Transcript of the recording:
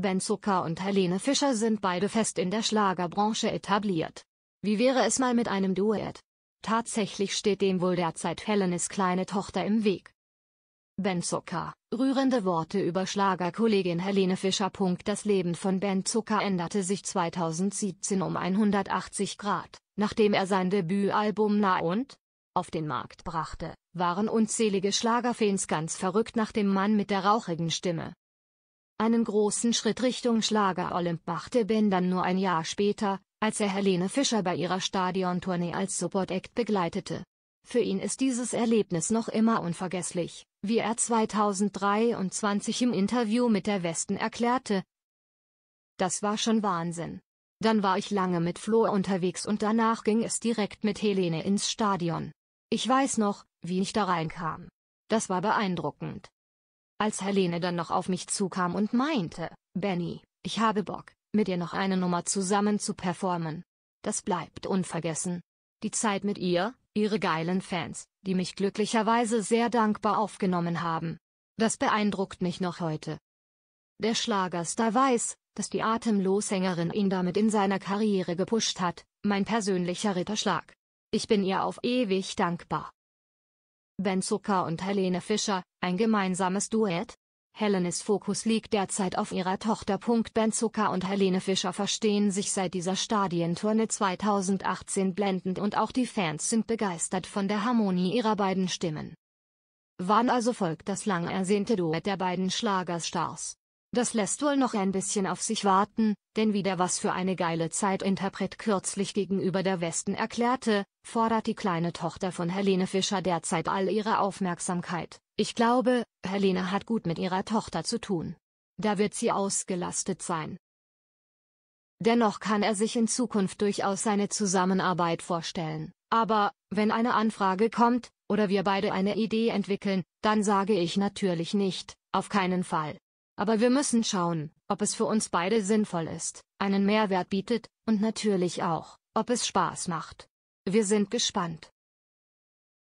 Ben Zucker und Helene Fischer sind beide fest in der Schlagerbranche etabliert. Wie wäre es mal mit einem Duett? Tatsächlich steht dem wohl derzeit Helenes kleine Tochter im Weg. Ben Zucker, rührende Worte über Schlagerkollegin Helene Fischer. Das Leben von Ben Zucker änderte sich 2017 um 180 Grad, nachdem er sein Debütalbum Na und? auf den Markt brachte, waren unzählige Schlagerfans ganz verrückt nach dem Mann mit der rauchigen Stimme. Einen großen Schritt Richtung Schlager Olymp machte Ben dann nur ein Jahr später, als er Helene Fischer bei ihrer Stadiontournee als Support-Act begleitete. Für ihn ist dieses Erlebnis noch immer unvergesslich, wie er 2023 im Interview mit der Westen erklärte. Das war schon Wahnsinn. Dann war ich lange mit Flo unterwegs und danach ging es direkt mit Helene ins Stadion. Ich weiß noch, wie ich da reinkam. Das war beeindruckend. Als Helene dann noch auf mich zukam und meinte, Benny, ich habe Bock, mit dir noch eine Nummer zusammen zu performen. Das bleibt unvergessen. Die Zeit mit ihr, ihre geilen Fans, die mich glücklicherweise sehr dankbar aufgenommen haben. Das beeindruckt mich noch heute. Der Schlagerstar weiß, dass die Atemloshängerin ihn damit in seiner Karriere gepusht hat, mein persönlicher Ritterschlag. Ich bin ihr auf ewig dankbar. Ben Zucker und Helene Fischer, ein gemeinsames Duett? Helenes Fokus liegt derzeit auf ihrer Tochter. Ben Zucker und Helene Fischer verstehen sich seit dieser Stadienturne 2018 blendend und auch die Fans sind begeistert von der Harmonie ihrer beiden Stimmen. Wann also folgt das lang ersehnte Duett der beiden Schlagerstars? Das lässt wohl noch ein bisschen auf sich warten, denn wie der was für eine geile Zeit Interpret kürzlich gegenüber der Westen erklärte, fordert die kleine Tochter von Helene Fischer derzeit all ihre Aufmerksamkeit. Ich glaube, Helene hat gut mit ihrer Tochter zu tun. Da wird sie ausgelastet sein. Dennoch kann er sich in Zukunft durchaus seine Zusammenarbeit vorstellen. Aber, wenn eine Anfrage kommt, oder wir beide eine Idee entwickeln, dann sage ich natürlich nicht, auf keinen Fall. Aber wir müssen schauen, ob es für uns beide sinnvoll ist, einen Mehrwert bietet, und natürlich auch, ob es Spaß macht. Wir sind gespannt.